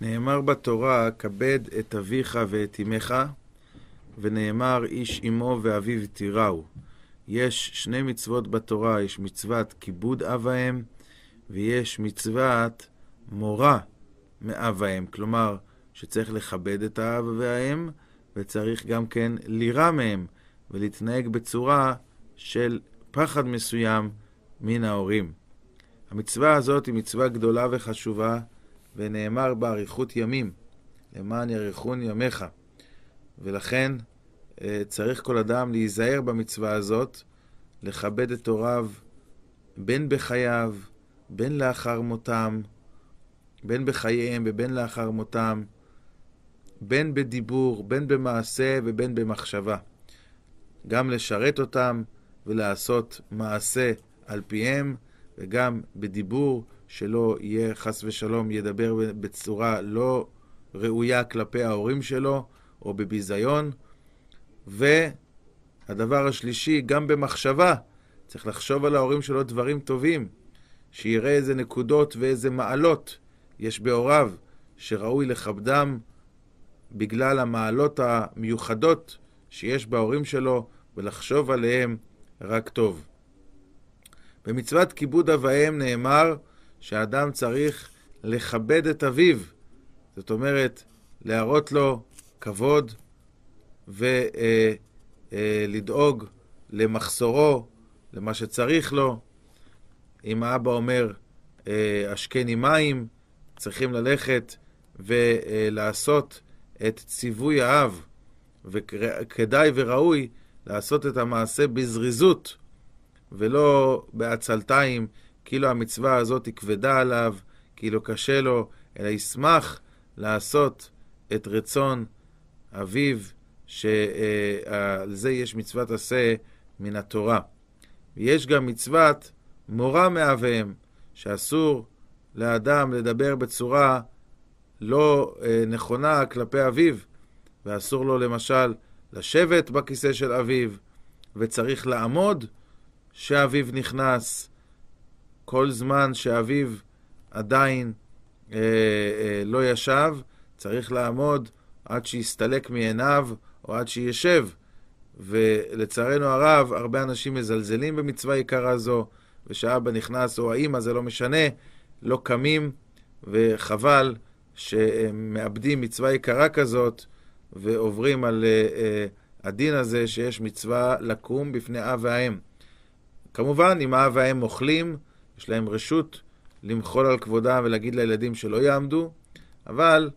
נאמר בתורה, כבד את אביך ואת אמך, ונאמר איש אמו ואביו תיראו. יש שני מצוות בתורה, יש מצוות כיבוד אב ואם, ויש מצוות מורה מאב ואם. כלומר, שצריך לכבד את האב והאם, וצריך גם כן לירא מהם, ולהתנהג בצורה של פחד מסוים מן ההורים. המצווה הזאת היא מצווה גדולה וחשובה, ונאמר באריכות ימים, למען יאריכון ימיך. ולכן אה, צריך כל אדם להיזהר במצווה הזאת, לכבד את הוריו, בין בחייו, בין לאחר מותם, בין בחייהם ובין לאחר מותם, בין בדיבור, בין במעשה ובין במחשבה. גם לשרת אותם ולעשות מעשה על פיהם, וגם בדיבור שלא יהיה חס ושלום, ידבר בצורה לא ראויה כלפי ההורים שלו או בביזיון. והדבר השלישי, גם במחשבה, צריך לחשוב על ההורים שלו דברים טובים, שיראה איזה נקודות ואיזה מעלות יש בהוריו, שראוי לכבדם בגלל המעלות המיוחדות שיש בהורים שלו, ולחשוב עליהם רק טוב. במצוות כיבוד אב ואם נאמר, שאדם צריך לכבד את אביו. זאת אומרת, להראות לו כבוד ולדאוג אה, אה, למחסורו, למה שצריך לו. אם האבא אומר, אה, השקני מים, צריכים ללכת ולעשות אה, את ציווי האב, וכדאי וראוי לעשות את המעשה בזריזות, ולא בעצלתיים. כאילו המצווה הזאת היא כבדה עליו, כאילו קשה לו, אלא ישמח לעשות את רצון אביו, שעל זה יש מצוות עשה מן התורה. יש גם מצוות מורה מאביהם, שאסור לאדם לדבר בצורה לא אה, נכונה כלפי אביו, ואסור לו למשל לשבת בכיסא של אביו, וצריך לעמוד שאביו נכנס, כל זמן שאביו עדיין אה, אה, לא ישב, צריך לעמוד עד שיסתלק מעיניו או עד שישב. ולצערנו הרב, הרבה אנשים מזלזלים במצווה יקרה זו, ושאבא נכנס או האימא, זה לא משנה, לא קמים, וחבל שהם מאבדים מצווה יקרה כזאת, ועוברים על אה, אה, הדין הזה שיש מצווה לקום בפני אב והאם. כמובן, אם האב והאם אוכלים, יש להם רשות למחול על כבודם ולהגיד לילדים שלא יעמדו, אבל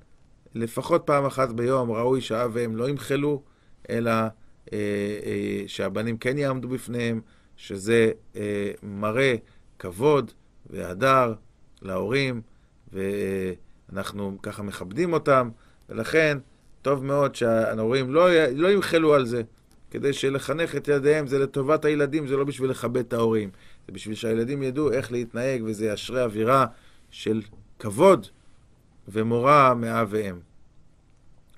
לפחות פעם אחת ביום ראוי שהאב והם לא ימחלו, אלא אה, אה, שהבנים כן יעמדו בפניהם, שזה אה, מראה כבוד והדר להורים, ואנחנו ככה מכבדים אותם, ולכן טוב מאוד שההורים לא, לא ימחלו על זה, כדי שלחנך את ידיהם זה לטובת הילדים, זה לא בשביל לכבד את ההורים. זה בשביל שהילדים ידעו איך להתנהג, וזה ישרה אווירה של כבוד ומורא מאב ואם.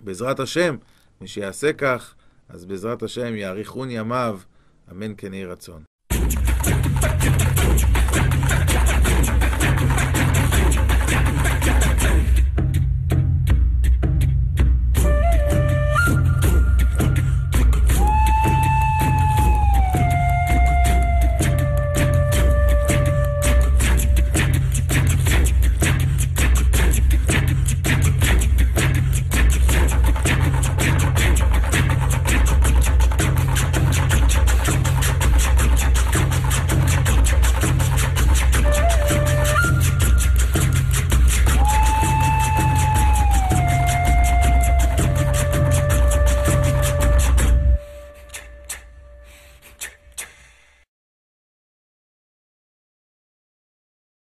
בעזרת השם, מי שיעשה כך, אז בעזרת השם יאריכון ימיו, אמן כן יהי רצון.